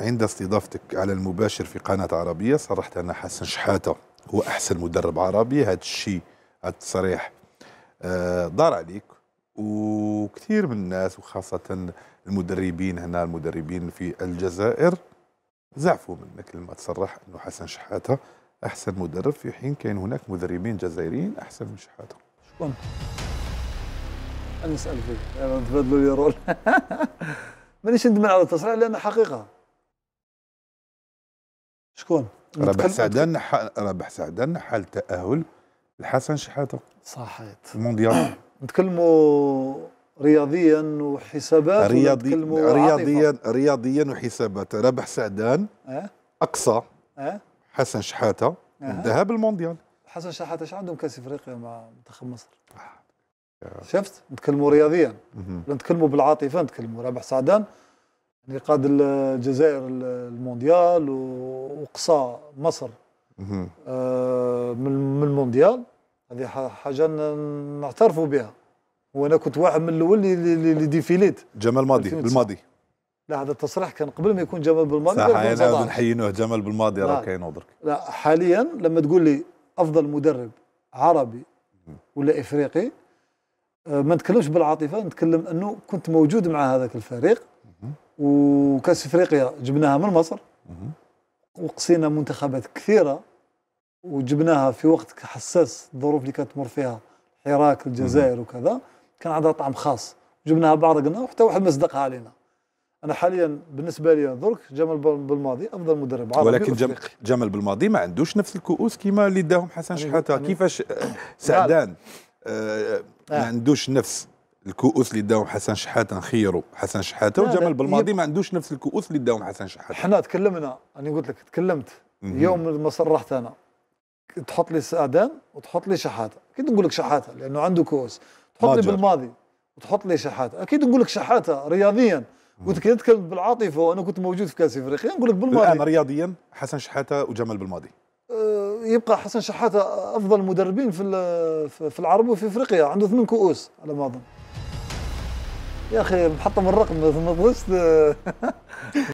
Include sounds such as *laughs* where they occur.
عند استضافتك على المباشر في قناة عربية صرحت أن حسن شحاتة هو أحسن مدرب عربي هذا الشيء التصريح آه، دار عليك وكثير من الناس وخاصة المدربين هنا المدربين في الجزائر زعفوا منك لما تصرح أنه حسن شحاتة أحسن مدرب في حين كاين هناك مدربين جزائريين أحسن من شحاتة شكون؟ أسأل فيك نتبادلوا لي رول *laughs* مانيش ندمان على التصريح لان حقيقة شكون؟ ربح سعدان ح... ربح سعدان حال تأهل الحسن شحاته صحيت المونديال *coughs* نتكلموا رياضيا وحسابات رياضي رياضيا رياضيا وحسابات ربح سعدان أه؟ اقصى أه؟ حسن شحاته أه؟ الذهاب المونديال حسن شحاته اش عندهم كاس افريقيا مع منتخب مصر آه. شفت نتكلموا رياضيا نتكلموا بالعاطفه نتكلموا رابح سعدان اللي يعني قاد الجزائر المونديال وقصى مصر آه، من المونديال هذه حاجه نعترفوا بها وانا كنت واحد من الاول اللي ديفيليت جمال ماضي بالماضي لا هذا التصريح كان قبل ما يكون جمال بالماضي صح انا نحينوه جمال بالماضي راه كاين درك لا حاليا لما تقول لي افضل مدرب عربي ولا افريقي آه، ما نتكلمش بالعاطفه نتكلم انه كنت موجود مع هذاك الفريق وكاس افريقيا جبناها من مصر وقصينا منتخبات كثيره وجبناها في وقت حساس الظروف اللي كانت تمر فيها العراق الجزائر وكذا كان عندها طعم خاص جبناها بعرقنا وحتى واحد ما صدقها علينا انا حاليا بالنسبه لي درك جمال بالماضي افضل مدرب عربي ولكن جمال بالماضي ما عندوش نفس الكؤوس كما اللي داهم حسن شحاته يعني كيفاش سعدان آه ما عندوش نفس الكؤوس اللي داوم حسن شحاته نخيروا حسن شحاته وجمال بالماضي ما عندوش نفس الكؤوس اللي داوم حسن شحاته حنا تكلمنا انا قلت لك تكلمت يوم ما صرحت انا تحط لي سعدان وتحط لي شحاته اكيد نقول لك شحاته لانه عنده كؤوس تحط لي بالماضي وتحط لي شحاته اكيد نقول لك شحاته رياضيا وتكلمت بالعاطفه وانا كنت موجود في كاس افريقيا نقول لك بالماضي الان رياضيا حسن شحاته وجمال بالماضي يبقى حسن شحاته افضل مدربين في في العرب وفي افريقيا عنده ثمان كؤوس على ما اظن يا اخي محطم الرقم ما تغش *laughs*